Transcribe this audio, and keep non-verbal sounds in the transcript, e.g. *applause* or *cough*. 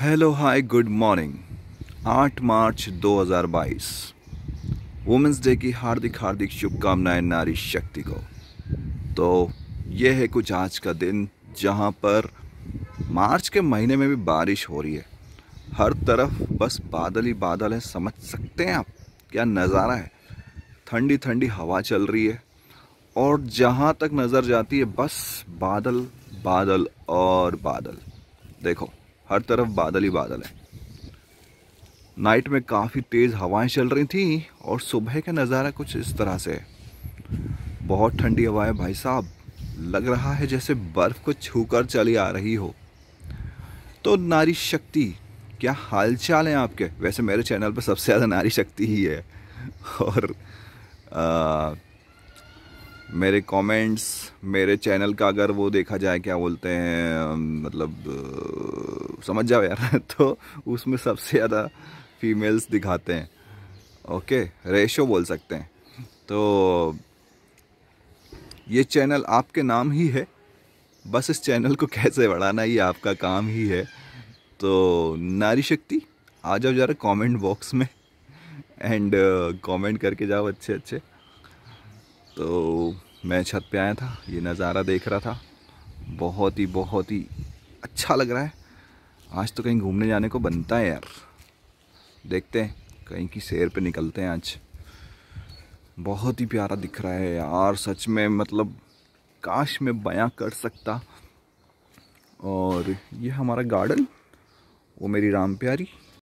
hello hi good morning 8 March 2022 women's day की हार्दिक हार्दिक शुभकामनाएं नारी शक्ति को तो ये है कुछ आज का दिन जहाँ पर मार्च के महीने में भी बारिश हो रही है हर तरफ बस बादल ही बादल है समझ सकते हैं आप क्या नज़ारा है ठंडी ठंडी हवा चल रही है और जहाँ तक नज़र जाती है बस बादल बादल और बादल देखो हर तरफ बादल ही बादल है नाइट में काफ़ी तेज़ हवाएं चल रही थी और सुबह का नज़ारा कुछ इस तरह से बहुत ठंडी हवाएं भाई साहब लग रहा है जैसे बर्फ़ को छूकर चली आ रही हो तो नारी शक्ति क्या हालचाल हैं आपके वैसे मेरे चैनल पर सबसे ज़्यादा नारी शक्ति ही है और आ, मेरे कमेंट्स मेरे चैनल का अगर वो देखा जाए क्या बोलते हैं मतलब समझ जाओ यार *laughs* तो उसमें सबसे ज़्यादा फीमेल्स दिखाते हैं ओके रेशो बोल सकते हैं तो ये चैनल आपके नाम ही है बस इस चैनल को कैसे बढ़ाना ये आपका काम ही है तो नारी शक्ति आ जाओ जरा कमेंट बॉक्स में एंड कमेंट uh, करके जाओ अच्छे अच्छे तो मैं छत पे आया था ये नज़ारा देख रहा था बहुत ही बहुत ही अच्छा लग रहा है आज तो कहीं घूमने जाने को बनता है यार देखते हैं कहीं की सैर पे निकलते हैं आज बहुत ही प्यारा दिख रहा है यार सच में मतलब काश मैं बयां कर सकता और ये हमारा गार्डन वो मेरी राम प्यारी